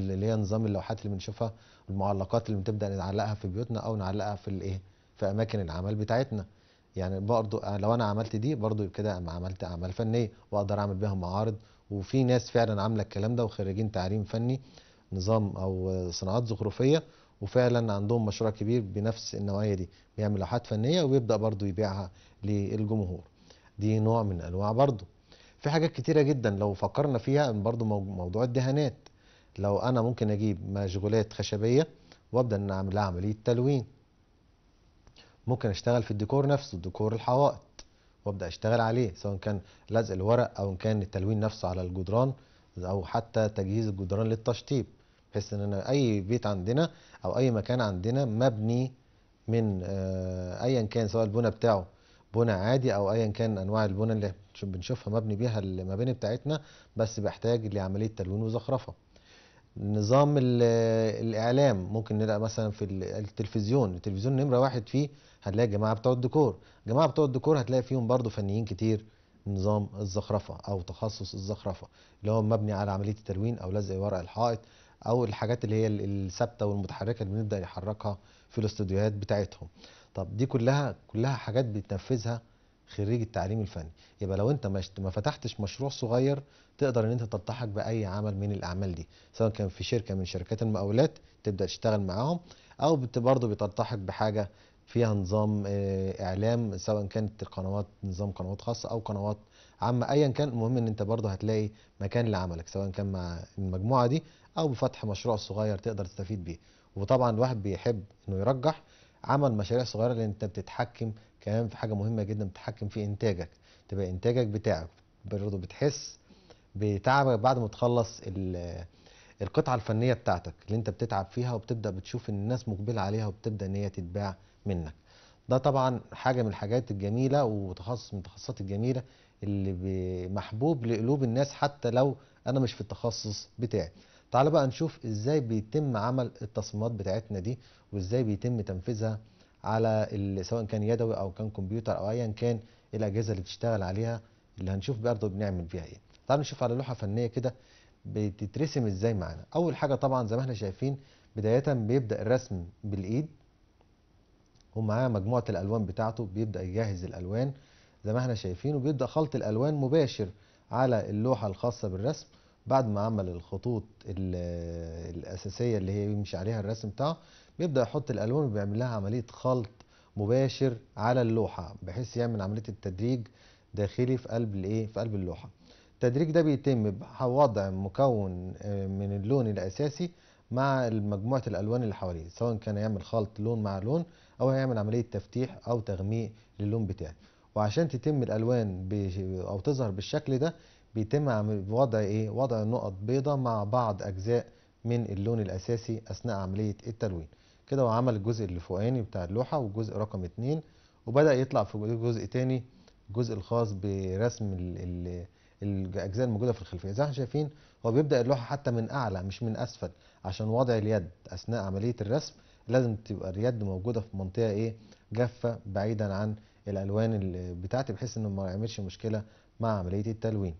اللي هي نظام اللوحات اللي بنشوفها المعلقات اللي بتبدا نعلقها في بيوتنا او نعلقها في الايه في اماكن العمل بتاعتنا يعني برضو لو انا عملت دي برضو كده عملت اعمال فنيه واقدر اعمل بيها معارض وفي ناس فعلا عامله الكلام ده وخريجين تعليم فني نظام او صناعات زخرفيه وفعلا عندهم مشروع كبير بنفس النوعيه دي بيعمل لوحات فنيه ويبدا برضو يبيعها للجمهور دي نوع من انواع برضو في حاجات كتيره جدا لو فكرنا فيها برضو موضوع الدهانات لو انا ممكن اجيب مشغولات خشبيه وابدا ان اعمل عمليه تلوين ممكن اشتغل في الديكور نفسه ديكور الحوائط وابدا اشتغل عليه سواء كان لزق الورق او ان كان التلوين نفسه على الجدران او حتى تجهيز الجدران للتشطيب بحيث ان انا اي بيت عندنا او اي مكان عندنا مبني من آه، ايا كان سواء البنى بتاعه بنى عادي او ايا كان انواع البنى اللي بنشوفها مبني بيها المباني بتاعتنا بس بيحتاج لعمليه تلوين وزخرفه نظام الاعلام ممكن نلاقي مثلا في التلفزيون التلفزيون نمره واحد فيه هتلاقي جماعه بتوع الديكور جماعه بتوع الديكور هتلاقي فيهم برضو فنيين كتير نظام الزخرفه او تخصص الزخرفه اللي هو مبني على عمليه التلوين او لزق ورق الحائط او الحاجات اللي هي الثابته والمتحركه اللي بنبدا يحركها في الاستوديوهات بتاعتهم طب دي كلها كلها حاجات بتنفذها خريج التعليم الفني يبقى لو انت ما فتحتش مشروع صغير تقدر ان انت تلتحق باي عمل من الاعمال دي سواء كان في شركه من شركات المقاولات تبدا تشتغل معاهم او برضه بتلتحق بحاجه فيها نظام آه، اعلام سواء كانت قنوات نظام قنوات خاصه او قنوات عامه ايا كان المهم ان انت برضه هتلاقي مكان لعملك سواء كان مع المجموعه دي او بفتح مشروع صغير تقدر تستفيد بيه وطبعا الواحد بيحب انه يرجح عمل مشاريع صغيره لان انت بتتحكم كمان في حاجه مهمه جدا بتتحكم في انتاجك تبقى انتاجك بتاعك برضه بتحس بتعبك بعد ما تخلص القطعه الفنيه بتاعتك اللي انت بتتعب فيها وبتبدا بتشوف ان الناس مقبله عليها وبتبدا ان هي تتباع منك ده طبعا حاجه من الحاجات الجميله وتخصص من التخصصات الجميله اللي محبوب لقلوب الناس حتى لو انا مش في التخصص بتاعي تعال بقى نشوف ازاي بيتم عمل التصميمات بتاعتنا دي وازاي بيتم تنفيذها على سواء كان يدوي او كان كمبيوتر او ايا كان الاجهزه اللي بتشتغل عليها اللي هنشوف برضه بنعمل بيها ايه تعال نشوف على لوحه فنيه كده بتترسم ازاي معانا اول حاجه طبعا زي ما احنا شايفين بدايه بيبدا الرسم بالايد ومعاه مجموعه الالوان بتاعته بيبدا يجهز الالوان زي ما احنا شايفين وبيبدا خلط الالوان مباشر على اللوحه الخاصه بالرسم بعد ما عمل الخطوط الاساسيه اللي هي بيمشي عليها الرسم بتاعه بيبدا يحط الالوان وبيعمل لها عمليه خلط مباشر على اللوحه بحيث يعمل عمليه التدريج داخلي في قلب الايه في قلب اللوحه التدريج ده بيتم بوضع مكون آه، من اللون الاساسي مع مجموعه الالوان اللي حواليه سواء كان هيعمل خلط لون مع لون او هيعمل عمليه تفتيح او تغميق للون بتاعه وعشان تتم الالوان او تظهر بالشكل ده بيتم وضع ايه وضع نقط بيضاء مع بعض اجزاء من اللون الاساسي اثناء عمليه التلوين كده هو عمل الجزء اللي فوقاني بتاع اللوحه والجزء رقم اتنين وبدا يطلع في جزء تاني الجزء الخاص برسم الـ الـ الاجزاء الموجوده في الخلفيه زي ما احنا شايفين هو بيبدا اللوحه حتى من اعلى مش من اسفل عشان وضع اليد اثناء عمليه الرسم لازم تبقى اليد موجوده في منطقه ايه جافه بعيدا عن الالوان بتاعتي بحيث انه ما يعملش مشكله مع عمليه التلوين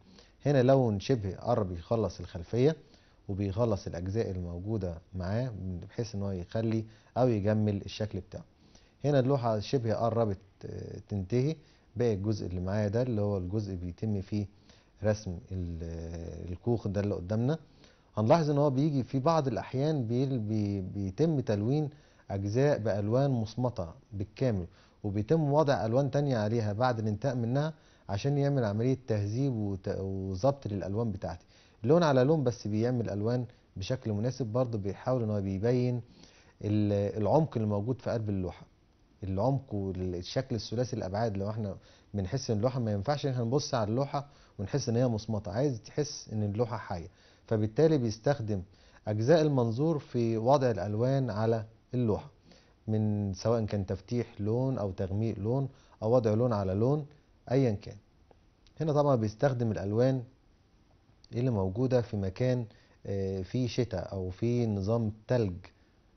هنا لون شبه قرب يخلص الخلفية وبيخلص الأجزاء الموجودة معاه بحيث إن هو يخلي أو يجمل الشكل بتاعه هنا اللوحة شبه قربت آه، تنتهي باقي الجزء اللي معايا ده اللي هو الجزء بيتم فيه رسم آه، الكوخ ده اللي قدامنا هنلاحظ ان هو بيجي في بعض الاحيان بي بيتم تلوين اجزاء بالوان مصمتة بالكامل وبيتم وضع الوان تانية عليها بعد الانتهاء منها عشان يعمل عملية تهذيب وظبط للألوان بتاعتي لون على لون بس بيعمل ألوان بشكل مناسب برضه بيحاول إن هو بيبين العمق اللي موجود في قلب اللوحة العمق والشكل الثلاثي الأبعاد لو احنا بنحس إن اللوحة ما ينفعش إن احنا نبص على اللوحة ونحس إن هي مصمطه عايز تحس إن اللوحة حية فبالتالي بيستخدم أجزاء المنظور في وضع الألوان على اللوحة من سواء كان تفتيح لون أو تغميق لون أو وضع لون على لون ايا كان هنا طبعا بيستخدم الالوان اللي موجوده في مكان آه، فيه شتاء او فيه نظام تلج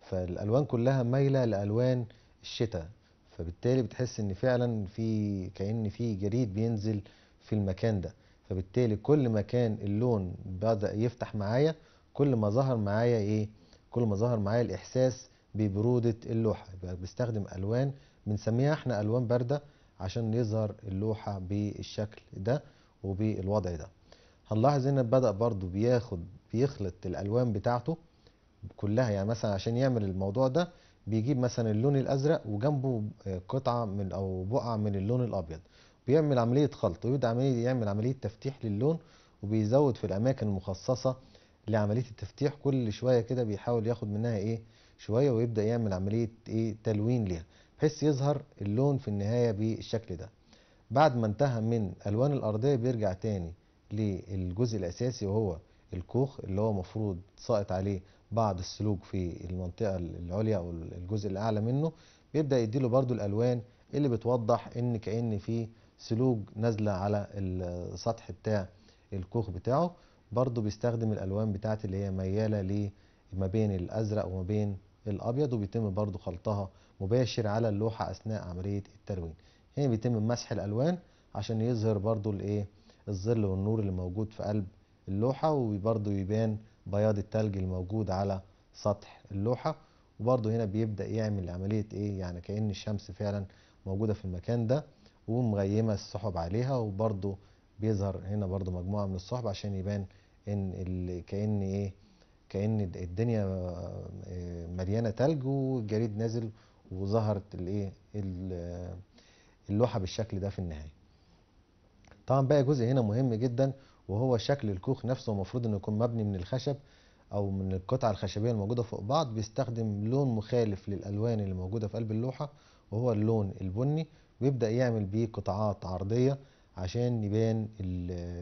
فالالوان كلها مايله لالوان الشتاء فبالتالي بتحس ان فعلا في كأن في جريد بينزل في المكان ده فبالتالي كل ما كان اللون بدأ يفتح معايا كل ما ظهر معايا ايه كل ما ظهر معايا الاحساس ببرودة اللوحة يبقى بيستخدم الوان بنسميها احنا الوان باردة عشان يظهر اللوحة بالشكل ده وبالوضع ده هنلاحظ هنا بدأ برضو بياخد بيخلط الألوان بتاعته كلها يعني مثلا عشان يعمل الموضوع ده بيجيب مثلا اللون الأزرق وجنبه آه، قطعة من أو بقعة من اللون الأبيض بيعمل عملية خلط ويبدأ عملية يعمل عملية تفتيح للون وبيزود في الأماكن المخصصة لعملية التفتيح كل شوية كده بيحاول ياخد منها إيه شوية ويبدأ يعمل عملية إيه تلوين ليها بحيث يظهر اللون في النهاية بالشكل ده بعد ما انتهى من الوان الارضية بيرجع تاني للجزء الاساسي وهو الكوخ اللي هو مفروض ساقط عليه بعض السلوك في المنطقة العليا او الجزء الاعلى منه بيبدأ يديله برضو الالوان اللي بتوضح ان كأن في سلوك نازلة على السطح بتاع الكوخ بتاعه برضو بيستخدم الالوان بتاعت اللي هي ميالة ما بين الازرق وما بين الابيض وبيتم برضو خلطها مباشر على اللوحة أثناء عملية التلوين هنا بيتم مسح الألوان عشان يظهر برضو الإيه الظل والنور اللي موجود في قلب اللوحة وبرضو يبان بياض التلج الموجود على سطح اللوحة وبرضو هنا بيبدأ يعمل عملية إيه يعني كأن الشمس فعلا موجودة في المكان ده ومغيمة السحب عليها وبرضو بيظهر هنا برضو مجموعة من السحب عشان يبان إن كأن إيه كأن الدنيا آه، مليانة تلج والجريد نازل وظهرت الايه اللوحه بالشكل ده في النهايه طبعا بقى جزء هنا مهم جدا وهو شكل الكوخ نفسه المفروض انه يكون مبني من الخشب او من القطع الخشبيه الموجوده فوق بعض بيستخدم لون مخالف للالوان اللي موجوده في قلب اللوحه وهو اللون البني ويبدا يعمل بيه قطعات عرضيه عشان يبان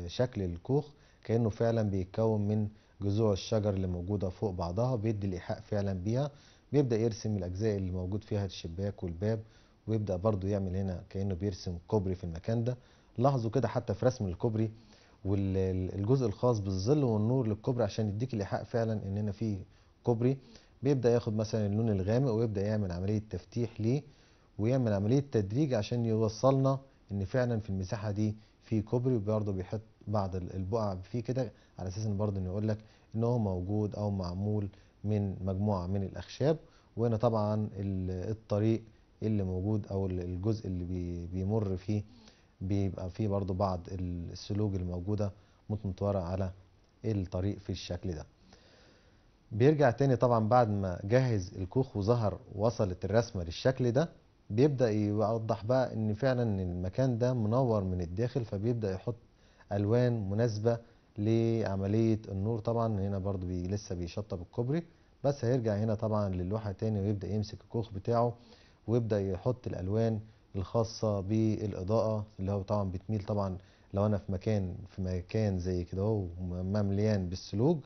شكل الكوخ كانه فعلا بيتكون من جذوع الشجر اللي موجوده فوق بعضها بيدي الايحاء فعلا بيها بيبدأ يرسم الأجزاء اللي موجود فيها الشباك والباب ويبدأ برضو يعمل هنا كأنه بيرسم كوبري في المكان ده لاحظوا كده حتى في رسم الكوبري والجزء الخاص بالظل والنور للكوبري عشان يديك الإيحاء فعلا إن هنا في كوبري بيبدأ ياخد مثلا اللون الغامق ويبدأ يعمل عملية تفتيح ليه ويعمل عملية تدريج عشان يوصلنا إن فعلا في المساحة دي في كوبري وبرضه بيحط بعض البقع فيه كده على أساس إن برضه يقول لك إن هو موجود أو معمول من مجموعة من الأخشاب وهنا طبعا الطريق اللي موجود أو الجزء اللي بيمر فيه بيبقى فيه برضو بعض السلوج الموجودة متمتورة على الطريق في الشكل ده بيرجع تاني طبعا بعد ما جهز الكوخ وظهر وصلت الرسمة للشكل ده بيبدأ يوضح بقى ان فعلا المكان ده منور من الداخل فبيبدأ يحط ألوان مناسبة لعملية النور طبعا هنا برضو بي لسه بيشطب الكوبري بس هيرجع هنا طبعا للوحة تاني ويبدأ يمسك الكوخ بتاعه ويبدأ يحط الألوان الخاصة بالإضاءة اللي هو طبعا بتميل طبعا لو أنا في مكان في مكان زي كده اهو مليان بالثلوج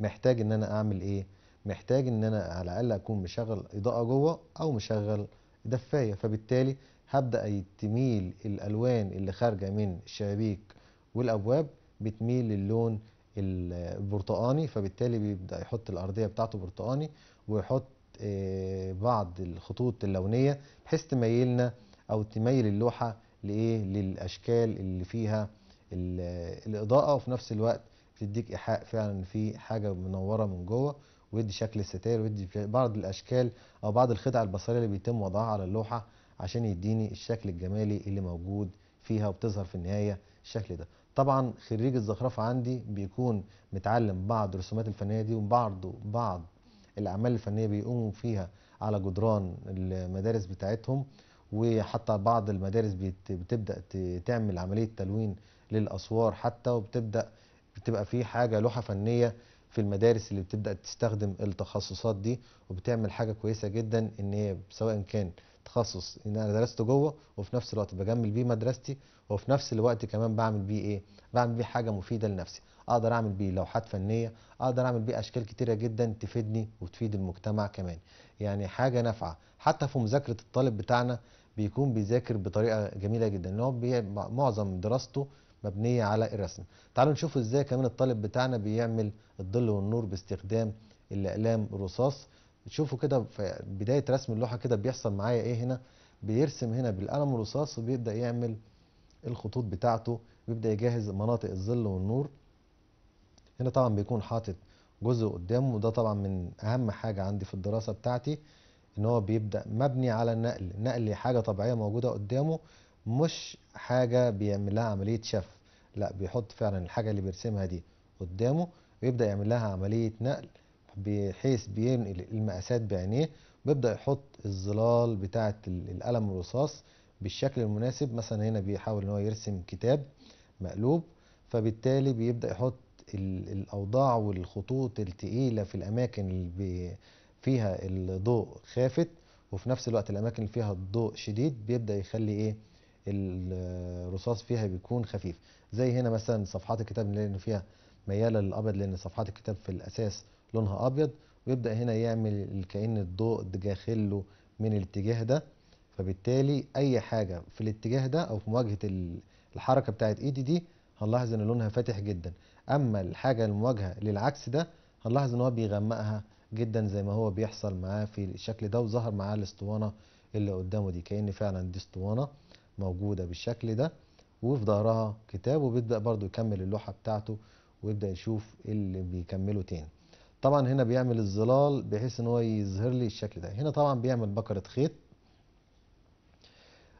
محتاج إن أنا أعمل إيه؟ محتاج إن أنا على الأقل أكون مشغل إضاءة جوه أو مشغل دفاية فبالتالي هبدأ تميل الألوان اللي خارجة من الشبابيك والأبواب بتميل للون البرتقاني فبالتالي بيبدا يحط الارضيه بتاعته برتقاني ويحط آه، بعض الخطوط اللونيه بحيث تميلنا او تميل اللوحه لايه للاشكال اللي فيها الاضاءه وفي نفس الوقت تديك ايحاء فعلا في حاجه منوره من جوه ويدي شكل الستاير ويدي بعض الاشكال او بعض الخدع البصريه اللي بيتم وضعها على اللوحه عشان يديني الشكل الجمالي اللي موجود فيها وبتظهر في النهايه الشكل ده طبعا خريج الزخرفه عندي بيكون متعلم بعض الرسومات الفنيه دي وبرضه بعض الاعمال الفنيه بيقوموا فيها على جدران المدارس بتاعتهم وحتى بعض المدارس بتبدا تعمل عمليه تلوين للاسوار حتى وبتبدا بتبقى في حاجه لوحه فنيه في المدارس اللي بتبدا تستخدم التخصصات دي وبتعمل حاجه كويسه جدا ان هي سواء كان تخصص ان انا درسته جوه وفي نفس الوقت بجمل بيه مدرستي وفي نفس الوقت كمان بعمل بيه ايه بعمل بيه حاجه مفيده لنفسي اقدر اعمل بيه لوحات فنيه اقدر اعمل بيه اشكال كتيره جدا تفيدني وتفيد المجتمع كمان يعني حاجه نافعه حتى في مذاكره الطالب بتاعنا بيكون بيذاكر بطريقه جميله جدا ان هو معظم دراسته مبنيه على الرسم تعالوا نشوف ازاي كمان الطالب بتاعنا بيعمل الظل والنور باستخدام الاقلام الرصاص تشوفوا كده في بدايه رسم اللوحه كده بيحصل معايا ايه هنا بيرسم هنا بالقلم الرصاص وبيبدا يعمل الخطوط بتاعته بيبدا يجهز مناطق الظل والنور هنا طبعا بيكون حاطط جزء قدامه وده طبعا من اهم حاجه عندي في الدراسه بتاعتي ان هو بيبدا مبني على النقل نقل حاجه طبيعيه موجوده قدامه مش حاجه بيعمل لها عمليه شف لا بيحط فعلا الحاجه اللي بيرسمها دي قدامه ويبدا يعمل لها عمليه نقل بحيث بينقل المقاسات بعينيه بيبدأ يحط الظلال بتاعة القلم الرصاص بالشكل المناسب مثلا هنا بيحاول ان هو يرسم كتاب مقلوب فبالتالي بيبدأ يحط الأوضاع والخطوط التقيلة في الأماكن اللي فيها الضوء خافت وفي نفس الوقت الأماكن اللي فيها الضوء شديد بيبدأ يخلي إيه الرصاص فيها بيكون خفيف زي هنا مثلا صفحات الكتاب اللي فيها ميالة للأبيض لأن صفحات الكتاب في الأساس لونها ابيض ويبدا هنا يعمل كأن الضوء داخل له من الاتجاه ده فبالتالي اي حاجه في الاتجاه ده او في مواجهه الحركه بتاعت ايدي دي هنلاحظ ان لونها فاتح جدا اما الحاجه المواجهه للعكس ده هنلاحظ ان هو بيغمقها جدا زي ما هو بيحصل معاه في الشكل ده وظهر معاه الاسطوانه اللي قدامه دي كأن فعلا دي اسطوانه موجوده بالشكل ده وفي ظهرها كتاب وبيبدأ برضو يكمل اللوحة بتاعته ويبدأ يشوف اللي بيكمله تاني طبعا هنا بيعمل الظلال بحيث ان هو يظهر لي الشكل ده هنا طبعا بيعمل بكرة خيط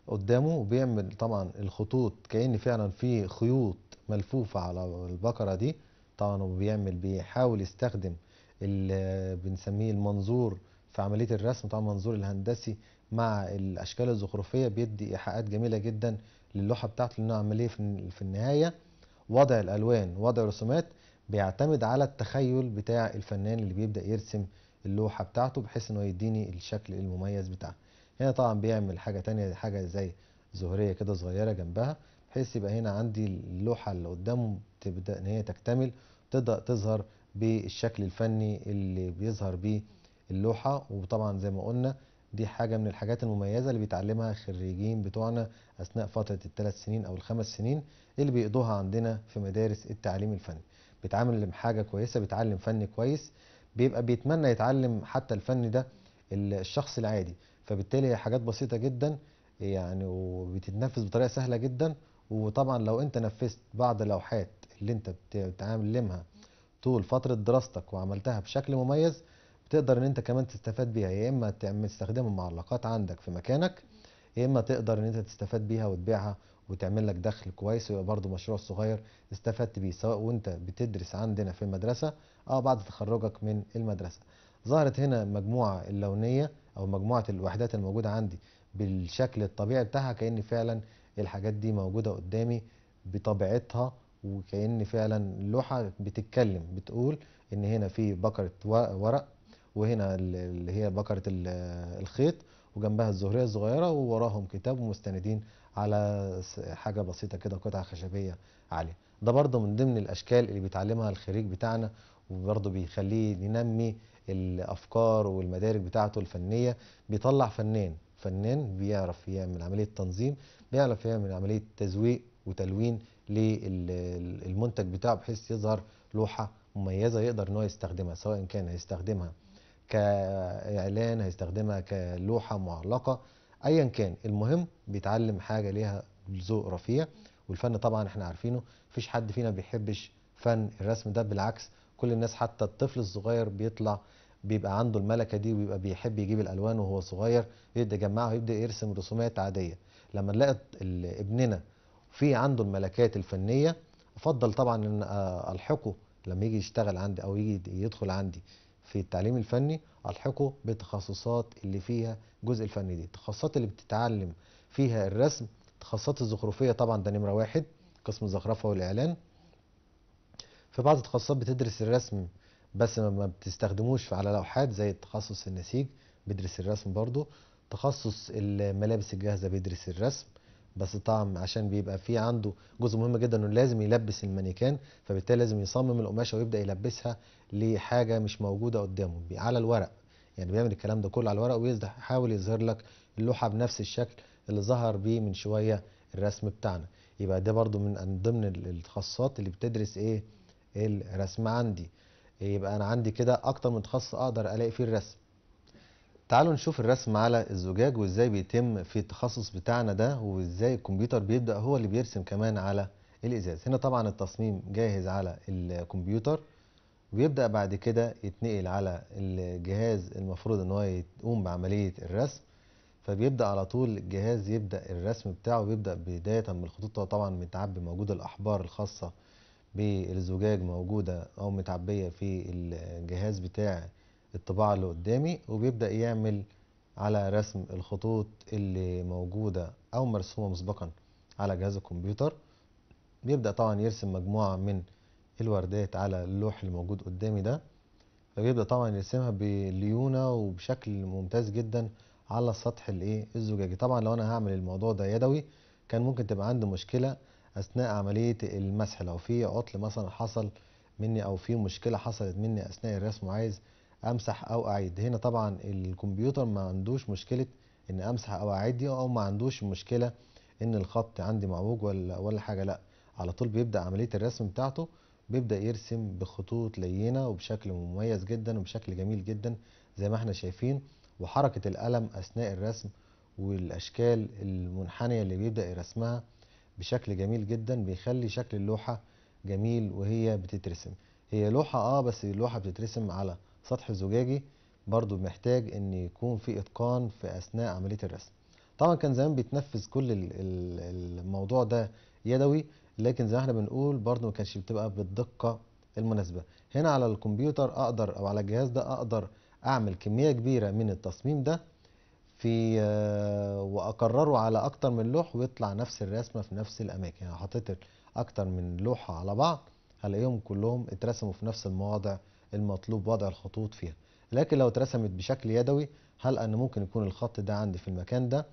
قدامه وبيعمل طبعا الخطوط كأن فعلا في خيوط ملفوفة على البكرة دي طبعا وبيعمل بيحاول يستخدم اللي بنسميه المنظور في عملية الرسم طبعا المنظور الهندسي مع الأشكال الزخرفية بيدي إيحاءات جميلة جدا للوحة بتاعته لأنه عملية في النهاية وضع الألوان وضع الرسومات بيعتمد على التخيل بتاع الفنان اللي بيبدأ يرسم اللوحة بتاعته بحيث انه يديني الشكل المميز بتاعها هنا طبعا بيعمل حاجة تانية حاجة زي زهرية كده صغيرة جنبها بحيث يبقى هنا عندي اللوحة اللي قدامه تبدأ ان هي تكتمل تبدأ تظهر بالشكل الفني اللي بيظهر بيه اللوحة وطبعا زي ما قلنا دي حاجة من الحاجات المميزة اللي بيتعلمها خريجين بتوعنا أثناء فترة الثلاث سنين أو الخمس سنين اللي بيقضوها عندنا في مدارس التعليم الفني بيتعامل بحاجه كويسه بيتعلم فن كويس بيبقى بيتمنى يتعلم حتى الفن ده الشخص العادي فبالتالي حاجات بسيطه جدا يعني وبتتنفذ بطريقه سهله جدا وطبعا لو انت نفذت بعض اللوحات اللي انت بتتعلمها طول فتره دراستك وعملتها بشكل مميز بتقدر ان انت كمان تستفاد بيها يا اما تستخدمها معلقات عندك في مكانك يا اما تقدر ان انت تستفاد بيها وتبيعها وتعمل لك دخل كويس ويبقى برضه مشروع صغير استفدت بيه سواء وانت بتدرس عندنا في المدرسه او بعد تخرجك من المدرسه ظهرت هنا مجموعه اللونيه او مجموعه الوحدات الموجوده عندي بالشكل الطبيعي بتاعها كان فعلا الحاجات دي موجوده قدامي بطبيعتها وكان فعلا اللوحه بتتكلم بتقول ان هنا في بكره ورق وهنا اللي هي بكره الخيط وجنبها الزهريه الصغيره ووراهم كتاب ومستندين على حاجه بسيطه كده قطعه خشبيه عاليه ده برضه من ضمن الاشكال اللي بيتعلمها الخريج بتاعنا وبرضه بيخليه ينمي الافكار والمدارك بتاعته الفنيه بيطلع فنان فنان بيعرف يعمل عمليه تنظيم بيعرف يعمل عمليه تزويق وتلوين للمنتج بتاعه بحيث يظهر لوحه مميزه يقدر ان هو يستخدمها سواء كان هيستخدمها كاعلان هيستخدمها كلوحه معلقه ايا كان المهم بيتعلم حاجه ليها ذوق رفيع والفن طبعا احنا عارفينه مفيش حد فينا بيحبش فن الرسم ده بالعكس كل الناس حتى الطفل الصغير بيطلع بيبقى عنده الملكه دي وبيبقى بيحب يجيب الالوان وهو صغير يبدا يجمعها ويبدا يرسم رسومات عاديه لما نلاقي ابننا في عنده الملكات الفنيه افضل طبعا ان الحقه لما يجي يشتغل عندي او يجي يدخل عندي في التعليم الفني ألحقوا بالتخصصات اللي فيها الجزء الفني دي التخصصات اللي بتتعلم فيها الرسم التخصصات الزخرفية طبعا ده نمرة واحد قسم الزخرفة والإعلان في بعض التخصصات بتدرس الرسم بس ما بتستخدموش على لوحات زي تخصص النسيج بيدرس الرسم برضو تخصص الملابس الجاهزة بيدرس الرسم بس طعم عشان بيبقى فيه عنده جزء مهم جدا انه لازم يلبس المانيكان فبالتالي لازم يصمم القماشه ويبدا يلبسها لحاجه مش موجوده قدامه على الورق يعني بيعمل الكلام ده كله على الورق ويحاول يظهر لك اللوحه بنفس الشكل اللي ظهر بيه من شويه الرسم بتاعنا يبقى ده برضو من ضمن التخصصات اللي بتدرس ايه الرسم عندي يبقى انا عندي كده اكتر من تخصص اقدر الاقي فيه الرسم تعالوا نشوف الرسم على الزجاج وازاي بيتم في التخصص بتاعنا ده وازاي الكمبيوتر بيبدأ هو اللي بيرسم كمان على الازاز هنا طبعا التصميم جاهز على الكمبيوتر ويبدأ بعد كده يتنقل على الجهاز المفروض ان هو يقوم بعملية الرسم فبيبدأ على طول الجهاز يبدأ الرسم بتاعه بيبدأ بداية من الخطوط طبعا متعبي موجود الأحبار الخاصة بالزجاج موجودة أو متعبية في الجهاز بتاع الطباعة اللي قدامي وبيبدأ يعمل على رسم الخطوط اللي موجودة أو مرسومة مسبقا على جهاز الكمبيوتر بيبدأ طبعا يرسم مجموعة من الوردات على اللوح اللي موجود قدامي ده فبيبدأ طبعا يرسمها بليونة وبشكل ممتاز جدا على السطح الايه الزجاجي طبعا لو انا هعمل الموضوع ده يدوي كان ممكن تبقى عندي مشكلة اثناء عملية المسح لو في عطل مثلا حصل مني او في مشكلة حصلت مني اثناء الرسم وعايز امسح او اعيد هنا طبعا الكمبيوتر ما عندوش مشكله ان امسح او اعيد او ما عندوش مشكله ان الخط عندي معوج ولا ولا حاجه لا على طول بيبدا عمليه الرسم بتاعته بيبدا يرسم بخطوط لينه وبشكل مميز جدا وبشكل جميل جدا زي ما احنا شايفين وحركه القلم اثناء الرسم والاشكال المنحنيه اللي بيبدا يرسمها بشكل جميل جدا بيخلي شكل اللوحه جميل وهي بتترسم هي لوحه اه بس اللوحه بتترسم على سطح الزجاجي برضو محتاج ان يكون في اتقان في اثناء عمليه الرسم طبعا كان زمان بيتنفذ كل الموضوع ده يدوي لكن زي ما احنا بنقول برضو ما كانش بتبقى بالدقه المناسبه هنا على الكمبيوتر اقدر او على الجهاز ده اقدر اعمل كميه كبيره من التصميم ده في آه، واكرره على اكتر من لوح ويطلع نفس الرسمه في نفس الاماكن يعني حطيت اكتر من لوحه على بعض هلاقيهم كلهم اترسموا في نفس المواضع المطلوب وضع الخطوط فيها لكن لو اترسمت بشكل يدوي هل أن ممكن يكون الخط ده عندي في المكان ده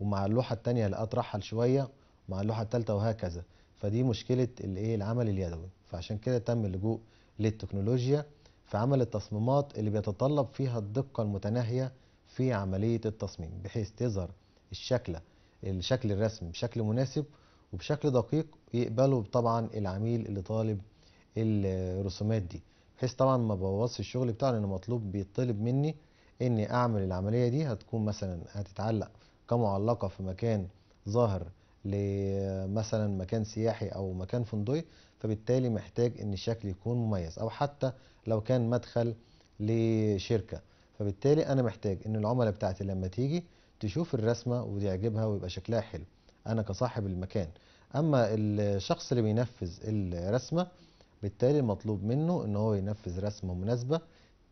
ومع اللوحة التانية لا أترحل شوية مع اللوحة التالتة وهكذا فدي مشكلة الايه العمل اليدوي فعشان كده تم اللجوء للتكنولوجيا في عمل التصميمات اللي بيتطلب فيها الدقة المتناهية في عملية التصميم بحيث تظهر الشكل الشكل الرسمي بشكل مناسب وبشكل دقيق يقبله طبعا العميل اللي طالب الرسومات دي بحيث طبعا ما بوظش الشغل بتاعي لان مطلوب بيطلب مني اني اعمل العمليه دي هتكون مثلا هتتعلق كمعلقه في مكان ظاهر لمثلا مكان سياحي او مكان فندقي فبالتالي محتاج ان الشكل يكون مميز او حتى لو كان مدخل لشركه فبالتالي انا محتاج ان العملاء بتاعتي لما تيجي تشوف الرسمه وتعجبها ويبقى شكلها حلو انا كصاحب المكان اما الشخص اللي بينفذ الرسمه بالتالي المطلوب منه ان هو ينفذ رسمه مناسبه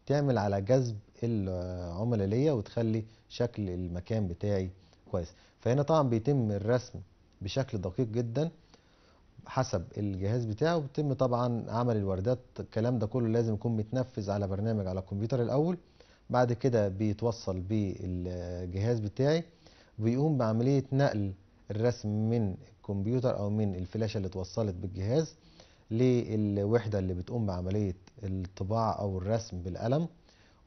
تعمل على جذب العملاء ليا وتخلي شكل المكان بتاعي كويس فهنا طبعا بيتم الرسم بشكل دقيق جدا حسب الجهاز بتاعه وبيتم طبعا عمل الوردات الكلام ده كله لازم يكون متنفذ على برنامج على الكمبيوتر الاول بعد كده بيتوصل بالجهاز بتاعي بيقوم بعمليه نقل الرسم من الكمبيوتر او من الفلاشه اللي اتوصلت بالجهاز للوحدة اللي بتقوم بعملية الطباعة أو الرسم بالقلم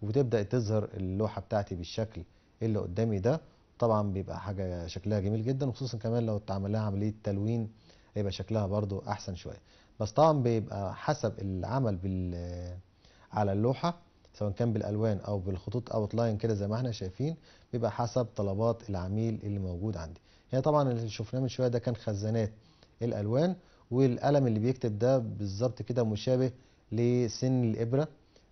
وبتبدأ تظهر اللوحة بتاعتي بالشكل اللي قدامي ده طبعا بيبقى حاجة شكلها جميل جدا وخصوصا كمان لو اتعمل لها عملية تلوين هيبقى شكلها برضو أحسن شوية بس طبعا بيبقى حسب العمل بال على اللوحة سواء كان بالألوان أو بالخطوط أوت لاين كده زي ما احنا شايفين بيبقى حسب طلبات العميل اللي موجود عندي هي طبعا اللي شفناه من شوية ده كان خزانات الألوان والقلم اللي بيكتب ده بالظبط كده مشابه لسن الإبرة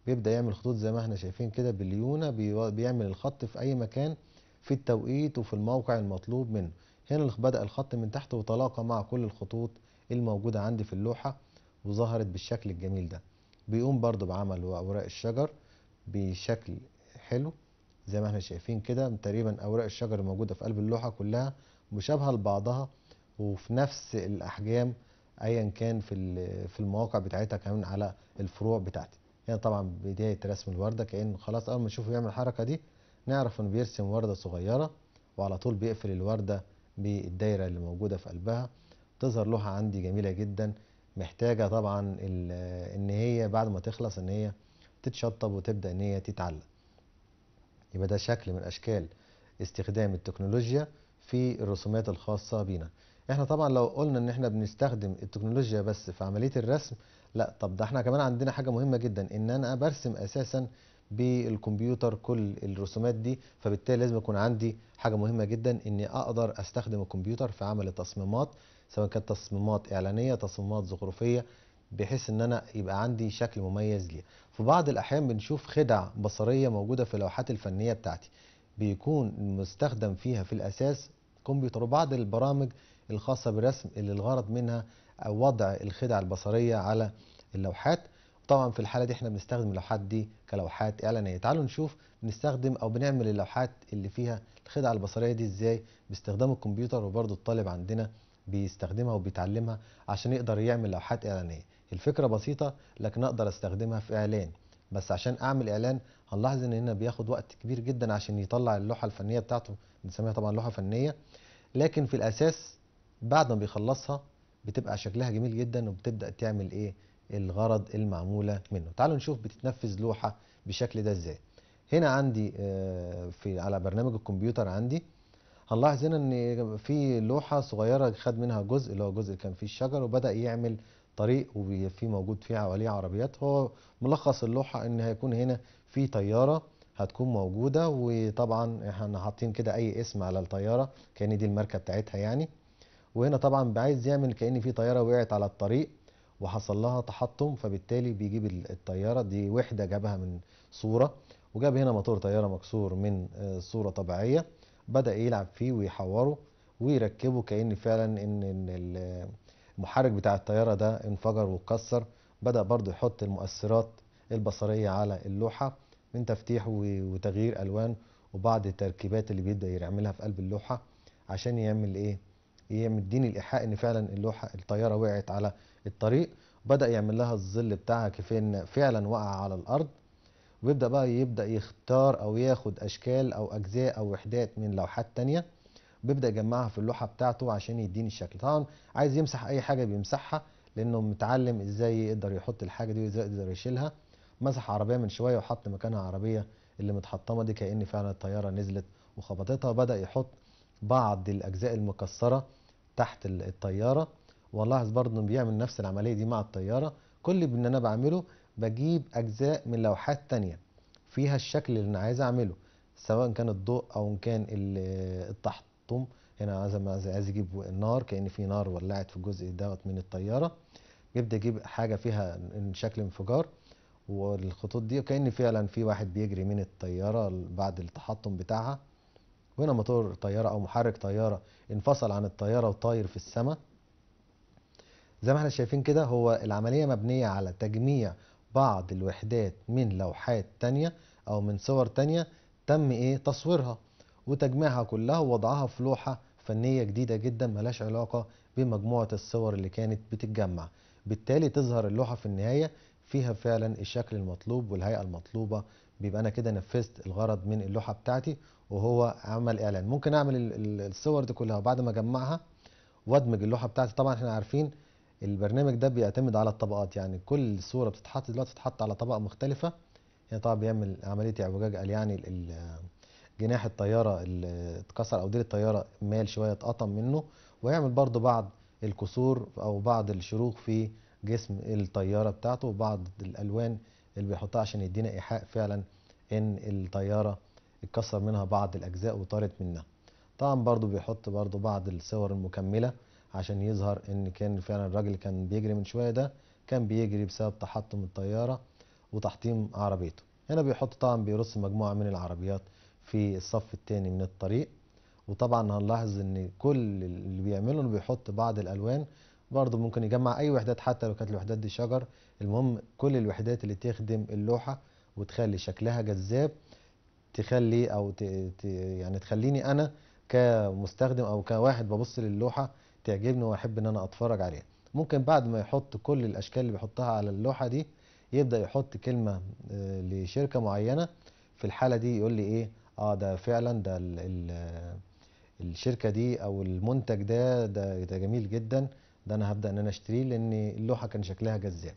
بيبدأ يعمل خطوط زي ما احنا شايفين كده باليونة بيعمل الخط في أي مكان في التوقيت وفي الموقع المطلوب منه هنا بدأ الخط من تحت وتلاقى مع كل الخطوط الموجودة عندي في اللوحة وظهرت بالشكل الجميل ده بيقوم برضو بعمل أوراق الشجر بشكل حلو زي ما احنا شايفين كده تقريبا أوراق الشجر الموجودة في قلب اللوحة كلها مشابهة لبعضها وفي نفس الأحجام ايا كان في في المواقع بتاعتها كمان على الفروع بتاعتي هنا يعني طبعا بدايه رسم الورده كان خلاص اول ما نشوفه يعمل الحركه دي نعرف انه بيرسم ورده صغيره وعلى طول بيقفل الورده بالدايره اللي موجوده في قلبها تظهر لوحه عندي جميله جدا محتاجه طبعا ان هي بعد ما تخلص ان هي تتشطب وتبدا ان هي تتعلق يبقى ده شكل من اشكال استخدام التكنولوجيا في الرسومات الخاصه بينا احنا طبعا لو قلنا ان احنا بنستخدم التكنولوجيا بس في عمليه الرسم لا طب ده احنا كمان عندنا حاجه مهمه جدا ان انا برسم اساسا بالكمبيوتر كل الرسومات دي فبالتالي لازم يكون عندي حاجه مهمه جدا اني اقدر استخدم الكمبيوتر في عمل التصميمات سواء كانت تصميمات اعلانيه تصميمات زخرفيه بحيث ان انا يبقى عندي شكل مميز ليها في بعض الاحيان بنشوف خدع بصريه موجوده في اللوحات الفنيه بتاعتي بيكون مستخدم فيها في الاساس كمبيوتر وبعض البرامج الخاصة بالرسم اللي الغرض منها وضع الخدع البصرية على اللوحات طبعا في الحالة دي احنا بنستخدم اللوحات دي كلوحات إعلانية تعالوا نشوف بنستخدم أو بنعمل اللوحات اللي فيها الخدع البصرية دي ازاي باستخدام الكمبيوتر وبرضو الطالب عندنا بيستخدمها وبيتعلمها عشان يقدر يعمل لوحات إعلانية الفكرة بسيطة لكن أقدر استخدمها في إعلان بس عشان اعمل اعلان هنلاحظ ان هنا بياخد وقت كبير جدا عشان يطلع اللوحه الفنيه بتاعته بنسميها طبعا لوحه فنيه لكن في الاساس بعد ما بيخلصها بتبقى شكلها جميل جدا وبتبدا تعمل ايه الغرض المعموله منه تعالوا نشوف بتتنفذ لوحه بالشكل ده ازاي هنا عندي آه، في على برنامج الكمبيوتر عندي هنلاحظ هنا ان في لوحه صغيره خد منها جزء اللي هو جزء كان فيه الشجر وبدا يعمل طريق وفي موجود فيه حواليه عربيات هو ملخص اللوحه ان هيكون هنا في طياره هتكون موجوده وطبعا احنا حاطين كده اي اسم على الطياره كان دي الماركه بتاعتها يعني وهنا طبعا عايز يعمل كأن في طيارة وقعت على الطريق وحصل لها تحطم فبالتالي بيجيب الطيارة دي وحدة جابها من صورة وجاب هنا موتور طيارة مكسور من آه، صورة طبيعية بدأ يلعب فيه ويحوره ويركبه كأن فعلا إن المحرك بتاع الطيارة ده انفجر واتكسر بدأ برضو يحط المؤثرات البصرية على اللوحة من تفتيح وتغيير ألوان وبعض التركيبات اللي بيبدأ يعملها في قلب اللوحة عشان يعمل إيه يديني الايحاء ان فعلا اللوحه الطياره وقعت على الطريق بدا يعمل لها الظل بتاعها كيف ان فعلا وقع على الارض ويبدا بقى يبدا يختار او ياخد اشكال او اجزاء او وحدات من لوحات تانية بيبدا يجمعها في اللوحه بتاعته عشان يديني الشكل طبعا عايز يمسح اي حاجه بيمسحها لانه متعلم ازاي يقدر يحط الحاجه دي وازاي يقدر يشيلها مسح عربيه من شويه وحط مكانها عربيه اللي متحطمه دي كان فعلا الطياره نزلت وخبطتها وبدا يحط بعض الأجزاء المكسرة تحت الطيارة ولاحظ برضه بيعمل نفس العملية دي مع الطيارة كل اللي أنا بعمله بجيب أجزاء من لوحات تانية فيها الشكل اللي أنا عايز أعمله سواء كان الضوء أو إن كان التحطم هنا عايز عايز أجيب النار كأن في نار ولعت في الجزء دوت من الطيارة بيبدأ يجيب حاجة فيها شكل انفجار والخطوط دي كأن فعلا في واحد بيجري من الطيارة بعد التحطم بتاعها وهنا موتور طيارة أو محرك طيارة انفصل عن الطيارة وطاير في السماء زي ما احنا شايفين كده هو العملية مبنية على تجميع بعض الوحدات من لوحات تانية أو من صور تانية تم إيه تصويرها وتجميعها كلها ووضعها في لوحة فنية جديدة جدا ملهاش علاقة بمجموعة الصور اللي كانت بتتجمع بالتالي تظهر اللوحة في النهاية فيها فعلا الشكل المطلوب والهيئة المطلوبة بيبقى أنا كده نفذت الغرض من اللوحة بتاعتي وهو عمل اعلان ممكن اعمل الصور دي كلها وبعد ما اجمعها وادمج اللوحه بتاعتي طبعا احنا عارفين البرنامج ده بيعتمد على الطبقات يعني كل صوره بتتحط دلوقتي تتحط على طبقه مختلفه يعني طبعا بيعمل عمليه اعوجاج قال يعني جناح الطياره اللي اتكسر او ديل الطياره مال شويه اتقطم منه ويعمل برضو بعض الكسور او بعض الشروخ في جسم الطياره بتاعته وبعض الالوان اللي بيحطها عشان يدينا ايحاء فعلا ان الطياره اتكسر منها بعض الاجزاء وطارت منها طبعا برضو بيحط برضو بعض الصور المكمله عشان يظهر ان كان فعلا الراجل كان بيجري من شويه ده كان بيجري بسبب تحطم الطياره وتحطيم عربيته هنا بيحط طبعا بيرص مجموعه من العربيات في الصف الثاني من الطريق وطبعا هنلاحظ ان كل اللي بيعمله انه بيحط بعض الالوان برضو ممكن يجمع اي وحدات حتى لو كانت الوحدات دي شجر المهم كل الوحدات اللي تخدم اللوحه وتخلي شكلها جذاب تخلي او ت... ت... يعني تخليني انا كمستخدم او كواحد ببص للوحه تعجبني واحب ان انا اتفرج عليها ممكن بعد ما يحط كل الاشكال اللي بيحطها على اللوحه دي يبدا يحط كلمه آه، لشركه معينه في الحاله دي يقول لي ايه اه ده فعلا ده الـ الـ الشركه دي او المنتج ده ده ده جميل جدا ده انا هبدا ان انا اشتريه لان اللوحه كان شكلها جذاب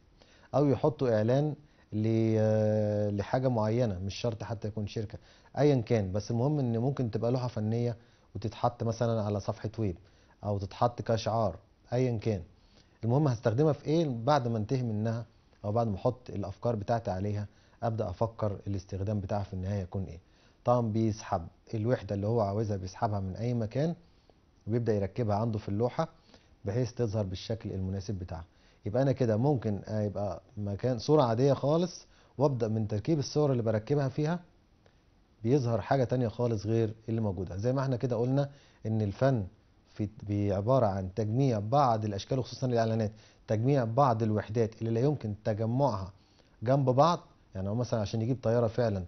او يحطوا اعلان آه، لحاجه معينه مش شرط حتى يكون شركه ايا كان بس المهم ان ممكن تبقى لوحه فنيه وتتحط مثلا على صفحه ويب او تتحط كشعار ايا كان المهم هستخدمها في ايه بعد ما انتهي منها او بعد ما احط الافكار بتاعتي عليها ابدا افكر الاستخدام بتاعها في النهايه يكون ايه طبعا بيسحب الوحده اللي هو عاوزها بيسحبها من اي مكان وبيبدا يركبها عنده في اللوحه بحيث تظهر بالشكل المناسب بتاعها يبقى انا كده ممكن يبقى مكان صورة عادية خالص وابدأ من تركيب الصور اللي بركبها فيها بيظهر حاجة تانية خالص غير اللي موجودة زي ما احنا كده قلنا ان الفن في عبارة عن تجميع بعض الاشكال وخصوصا الاعلانات تجميع بعض الوحدات اللي لا يمكن تجمعها جنب بعض يعني هو مثلا عشان يجيب طيارة فعلا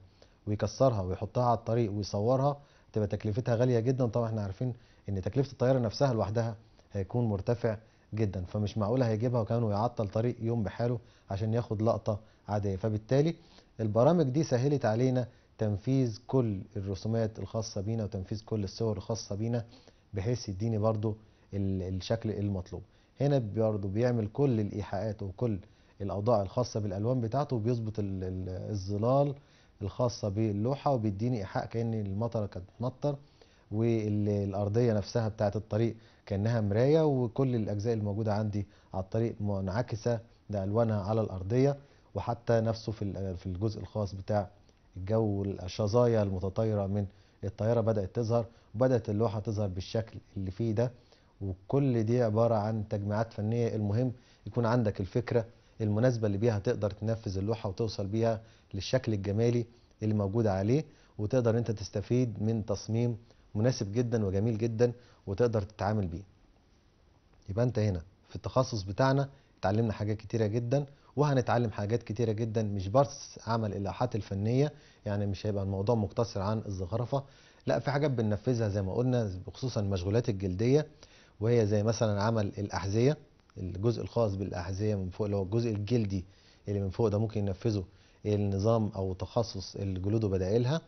ويكسرها ويحطها على الطريق ويصورها تبقى تكلفتها غالية جدا طبعا احنا عارفين ان تكلفة الطيارة نفسها لوحدها هيكون مرتفع جدا فمش معقول هيجيبها وكمان ويعطل طريق يوم بحاله عشان ياخد لقطة عادية فبالتالي البرامج دي سهلت علينا تنفيذ كل الرسومات الخاصة بينا وتنفيذ كل الصور الخاصة بينا بحيث يديني برضو الشكل المطلوب هنا برضو بيعمل كل الإيحاءات وكل الأوضاع الخاصة بالألوان بتاعته وبيظبط الظلال الخاصة باللوحة وبيديني إيحاء كأن المطرة كانت مطر والأرضية نفسها بتاعة الطريق كانها مرايه وكل الاجزاء الموجوده عندي على الطريق منعكسه بالوانها على الارضيه وحتى نفسه في في الجزء الخاص بتاع الجو الشظايا المتطايره من الطياره بدات تظهر وبدات اللوحه تظهر بالشكل اللي فيه ده وكل دي عباره عن تجميعات فنيه المهم يكون عندك الفكره المناسبه اللي بيها تقدر تنفذ اللوحه وتوصل بيها للشكل الجمالي اللي موجود عليه وتقدر انت تستفيد من تصميم مناسب جدا وجميل جدا وتقدر تتعامل بيه يبقى انت هنا في التخصص بتاعنا اتعلمنا حاجات كتيره جدا وهنتعلم حاجات كتيره جدا مش بس عمل اللوحات الفنيه يعني مش هيبقى الموضوع مقتصر عن الزخرفه لا في حاجات بننفذها زي ما قلنا خصوصا المشغولات الجلديه وهي زي مثلا عمل الاحذيه الجزء الخاص بالاحذيه من فوق اللي هو الجزء الجلدي اللي من فوق ده ممكن ينفذه النظام او تخصص الجلود وبدائلها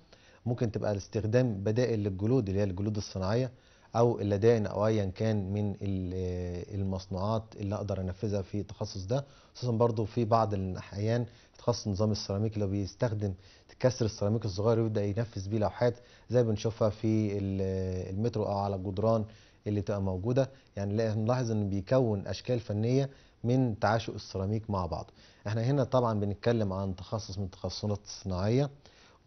ممكن تبقى استخدام بدائل للجلود اللي هي الجلود الصناعيه او اللدائن او ايا كان من المصنوعات اللي اقدر انفذها في التخصص ده خصوصا برضو في بعض الاحيان تخصص نظام السيراميك اللي بيستخدم كسر السيراميك الصغير ويبدا ينفذ بيه لوحات زي بنشوفها في المترو او على الجدران اللي تبقى موجوده يعني نلاحظ انه بيكون اشكال فنيه من تعاشق السيراميك مع بعض احنا هنا طبعا بنتكلم عن تخصص من التخصصات الصناعيه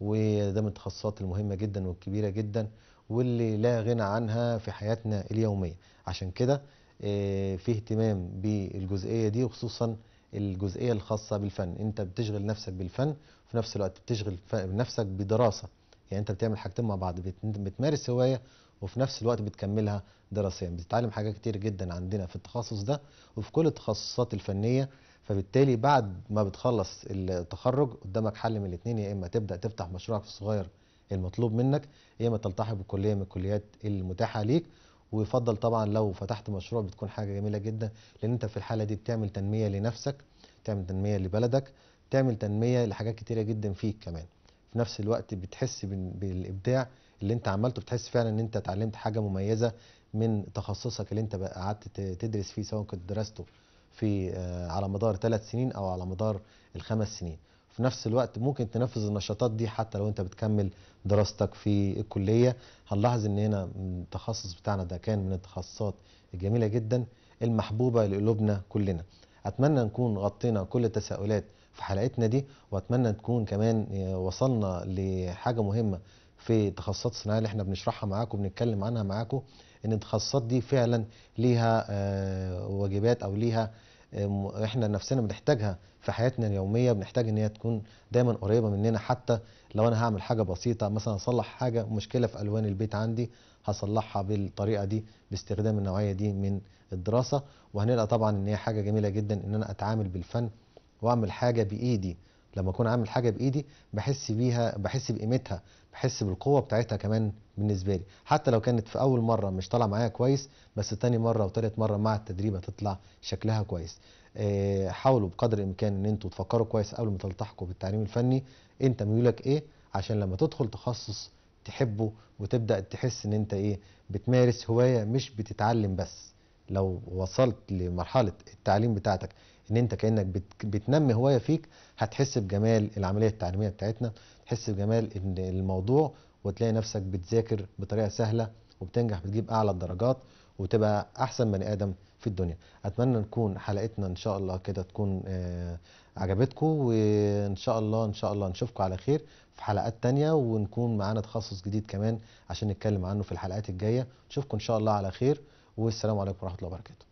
وده من التخصصات المهمه جدا والكبيره جدا واللي لا غنى عنها في حياتنا اليوميه عشان كده آه، في اهتمام بالجزئيه دي وخصوصا الجزئيه الخاصه بالفن انت بتشغل نفسك بالفن وفي نفس الوقت بتشغل نفسك بدراسه يعني انت بتعمل حاجتين مع بعض بتمارس هوايه وفي نفس الوقت بتكملها دراسيا بتتعلم حاجات كتير جدا عندنا في التخصص ده وفي كل التخصصات الفنيه فبالتالي بعد ما بتخلص التخرج قدامك حل من الاثنين يا اما تبدا تفتح مشروعك الصغير المطلوب منك يا اما تلتحق بكليه من الكليات المتاحه ليك ويفضل طبعا لو فتحت مشروع بتكون حاجه جميله جدا لان انت في الحاله دي بتعمل تنميه لنفسك تعمل تنميه لبلدك تعمل تنميه لحاجات كتيره جدا فيك كمان في نفس الوقت بتحس بالابداع اللي انت عملته بتحس فعلا ان انت اتعلمت حاجه مميزه من تخصصك اللي انت قعدت تدرس فيه سواء كنت درسته في آه، على مدار ثلاث سنين او على مدار الخمس سنين في نفس الوقت ممكن تنفذ النشاطات دي حتى لو انت بتكمل دراستك في الكليه هنلاحظ ان هنا التخصص بتاعنا ده كان من التخصصات الجميله جدا المحبوبه لقلوبنا كلنا اتمنى نكون غطينا كل التساؤلات في حلقتنا دي واتمنى تكون كمان آه، وصلنا لحاجه مهمه في تخصصات الصناعيه اللي احنا بنشرحها معاكم وبنتكلم عنها معاكم ان التخصصات دي فعلا ليها آه، واجبات او ليها احنا نفسنا بنحتاجها في حياتنا اليوميه بنحتاج ان هي تكون دايما قريبه مننا حتى لو انا هعمل حاجه بسيطه مثلا اصلح حاجه مشكله في الوان البيت عندي هصلحها بالطريقه دي باستخدام النوعيه دي من الدراسه وهنلقى طبعا ان هي حاجه جميله جدا ان انا اتعامل بالفن واعمل حاجه بايدي لما اكون عامل حاجه بايدي بحس بيها بحس بقيمتها بحس بالقوه بتاعتها كمان بالنسبه لي حتى لو كانت في اول مره مش طالعه معايا كويس بس تاني مره وتالت مره مع التدريب هتطلع شكلها كويس آه، حاولوا بقدر الامكان ان انتوا تفكروا كويس قبل ما تلتحقوا بالتعليم الفني انت ميولك ايه عشان لما تدخل تخصص تحبه وتبدا تحس ان انت ايه بتمارس هوايه مش بتتعلم بس لو وصلت لمرحله التعليم بتاعتك ان انت كانك بتنمي هوايه فيك هتحس بجمال العمليه التعليميه بتاعتنا تحس بجمال الموضوع وتلاقي نفسك بتذاكر بطريقه سهله وبتنجح بتجيب اعلى الدرجات وتبقى احسن بني ادم في الدنيا اتمنى نكون حلقتنا ان شاء الله كده تكون آه، عجبتكم وان شاء الله ان شاء الله نشوفكم على خير في حلقات تانية ونكون معانا تخصص جديد كمان عشان نتكلم عنه في الحلقات الجايه نشوفكم ان شاء الله على خير والسلام عليكم ورحمه الله وبركاته